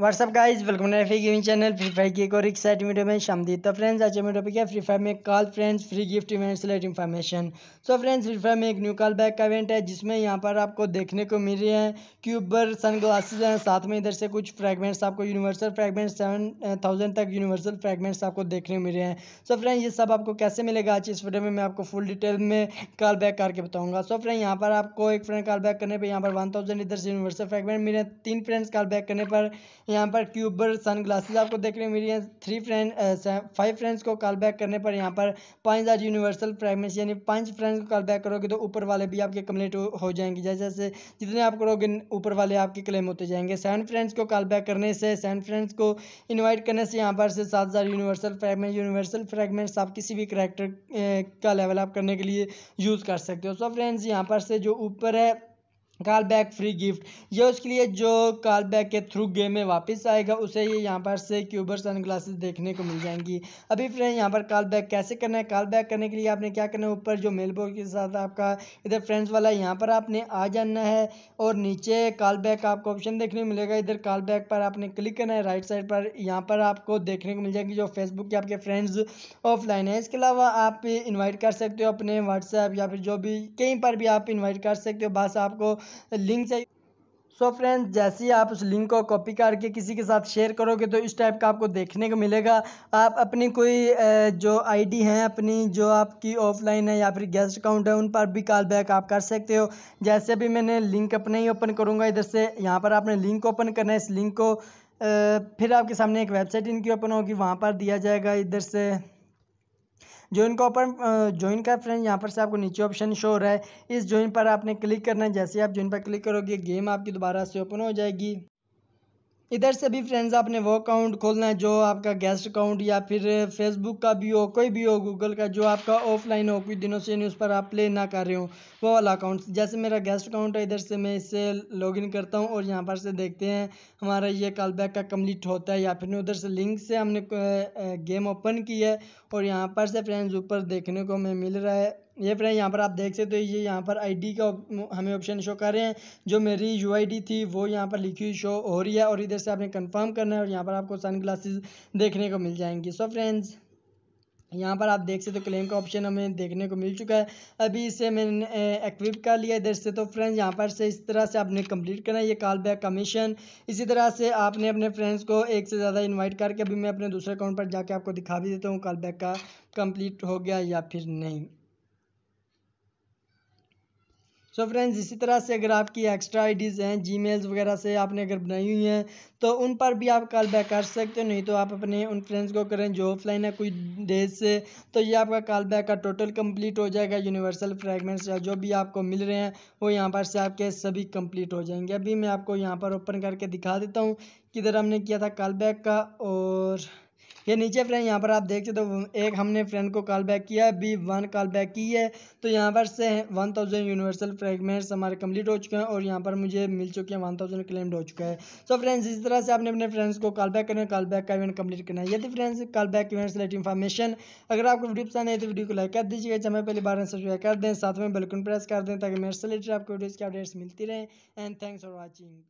WhatsApp is welcome to gaming channel free fire की एक और एक्साइट वीडियो में शामदी तो फ्रेंड्स आज मेरे टॉपिक है फ्री फायर में call friends free gift event select information so friends free fire में एक न्यू कॉल बैक का इवेंट है जिसमें यहाँ पर आपको देखने को मिल रही है क्यूबर सन ग्लासेज हैं साथ में इधर से कुछ फ्रेगमेंट्स आपको यूनिवर्सल फ्रेगमेंट्स सेवन थाउजेंड तक यूनिवर्सल फ्रेगमेंट्स आपको देखने को मिल रहे हैं सो फ्रेंड्स फ्रेंड ये सब आपको कैसे मिलेगा आज इस वीडियो में मैं आपको फुल डिटेल में कॉल बैक करके बताऊँगा सो फ्रेंड यहाँ पर आपको एक फ्रेंड कॉल बैक करने पर यहाँ पर वन इधर से यूनिवर्सल फ्रेगमेंट मिले तीन फ्रेंड्स कॉल बैक करने पर यहाँ पर क्यूबर सनग्लासेस आपको देखने को मिली है थ्री फ्रेंड फाइव फ्रेंड्स को कॉल बैक करने पर यहाँ पर पाँच हज़ार यूनिवर्सल प्राइमेस यानी पाँच फ्रेंड्स को कॉल बैक करोगे तो ऊपर वाले भी आपके कम्प्लीट हो जाएंगे जैसे जैसे जितने आप करोगे ऊपर वाले आपके क्लेम होते जाएंगे सेवन फ्रेंड्स को कॉल बैक करने से सेवन फ्रेंड्स को इन्वाइट करने से यहाँ पर से सात हज़ार यूनिवर्सल फ्रेगमेंट यूनिवर्सल फ्रेगमेंट्स आप किसी भी करेक्टर uh, का लेवल अप करने के लिए यूज़ कर सकते हो सो फ्रेंड्स यहाँ पर से जो ऊपर है कॉल बैक फ्री गिफ्ट ये उसके लिए जो कॉल बैक के थ्रू गेम में वापस आएगा उसे ये यहाँ पर से क्यूबर सन ग्लासेस देखने को मिल जाएंगी अभी फ्रेंड यहाँ पर कॉल बैक कैसे करना है कॉल बैक करने के लिए आपने क्या करना है ऊपर जो मेल बॉक्स के साथ आपका इधर फ्रेंड्स वाला यहाँ पर आपने आ जाना है और नीचे कॉल बैक आपको ऑप्शन देखने को मिलेगा इधर कॉल बैक पर आपने क्लिक करना है राइट साइड पर यहाँ पर आपको देखने को मिल जाएगी जो फेसबुक के आपके फ्रेंड्स ऑफलाइन है इसके अलावा आप इन्वाइट कर सकते हो अपने व्हाट्सएप या फिर जो भी कहीं पर भी आप इन्वाइट कर सकते हो बस आपको लिंक चाहिए सो so फ्रेंड्स जैसे ही आप उस लिंक को कॉपी करके किसी के साथ शेयर करोगे तो इस टाइप का आपको देखने को मिलेगा आप अपनी कोई जो आईडी है अपनी जो आपकी ऑफलाइन है या फिर गेस्ट अकाउंट है उन पर भी कॉल बैक आप कर सकते हो जैसे भी मैंने लिंक अपने ही ओपन करूँगा इधर से यहाँ पर आपने लिंक ओपन करना है इस लिंक को फिर आपके सामने एक वेबसाइट इनकी ओपन होगी वहाँ पर दिया जाएगा इधर से ज्वाइन का ओपन ज्वाइन का फ्रेंड यहाँ पर से आपको नीचे ऑप्शन शो हो रहा है इस ज्वाइन पर आपने क्लिक करना है जैसे आप ज्वाइन पर क्लिक करोगे गेम आपकी दोबारा से ओपन हो जाएगी इधर से भी फ्रेंड्स आपने वो अकाउंट खोलना है जो आपका गेस्ट अकाउंट या फिर फेसबुक का भी हो कोई भी हो गूगल का जो आपका ऑफलाइन हो कुछ दिनों से न्यूज़ पर आप प्ले ना कर रहे हो वो वाला अकाउंट जैसे मेरा गेस्ट अकाउंट है इधर से मैं इससे लॉगिन करता हूँ और यहाँ पर से देखते हैं हमारा ये कॉल बैक का कम्प्लीट होता है या फिर उधर से लिंक से हमने गेम ओपन की है और यहाँ पर से फ्रेंड्स ऊपर देखने को हमें मिल रहा है ये फ्रेंड यहाँ पर आप देख सकते हो ये यहाँ पर आईडी का हमें ऑप्शन शो कर रहे हैं जो मेरी यूआईडी थी वो यहाँ पर लिखी हुई शो हो रही है और इधर से आपने कंफर्म करना है और यहाँ पर आपको सन ग्लासेज देखने को मिल जाएंगी सो फ्रेंड्स यहाँ पर आप देख सकते हो तो क्लेम का ऑप्शन हमें देखने को मिल चुका है अभी इसे मैंने एक्विप कर लिया इधर से तो फ्रेंड्स यहाँ पर से इस तरह से आपने कंप्लीट करना है ये कॉल बैक कमीशन इसी तरह से आपने अपने फ्रेंड्स को एक से ज़्यादा इनवाइट करके अभी मैं अपने दूसरे अकाउंट पर जाके आपको दिखा भी देता हूँ कॉल बैक का कम्प्लीट हो गया या फिर नहीं सो तो फ्रेंड्स इसी तरह से अगर आपकी एक्स्ट्रा आईडीज़ हैं जी वगैरह से आपने अगर बनाई हुई हैं तो उन पर भी आप कॉल बैक कर सकते हो नहीं तो आप अपने उन फ्रेंड्स को करें जो ऑफलाइन है कुछ डेज से तो ये आपका कॉल बैक का टोटल कम्प्लीट हो जाएगा यूनिवर्सल फ्रेगमेंट्स या जो भी आपको मिल रहे हैं वो यहाँ पर से आपके सभी कम्प्लीट हो जाएंगे अभी मैं आपको यहाँ पर ओपन करके दिखा देता हूँ किधर हमने किया था कॉल बैक का और ये नीचे फ्रेंड यहाँ पर आप देख सकते हो तो एक हमने फ्रेंड को कॉल बैक किया है बी वन कॉल बैक की है तो यहाँ पर से वन थाउजेंड यूनिवर्सल फ्रेगमेंट्स हमारे कम्प्लीट हो चुके हैं और यहाँ पर मुझे मिल चुके हैं वन थाउजेंड क्लेम्ड हो चुका है सो फ्रेंड्स इस तरह से आपने अपने फ्रेंड्स को कॉल बैक करना है कॉल बैक का इवेंट कम्प्लीट करना है यदि friends call back event select information अगर आपको वीडियो पसंद है तो वीडियो को लाइक कर दीजिएगा चैनल पहली बार सब्सक्राइब कर दें साथ में बेलकन प्रेस कर दें ताकि मेरे से रिलेटेड आपको वीडियोज़ की अपडेट्स मिलती रहें एंड थैंक्स फॉर वॉचिंग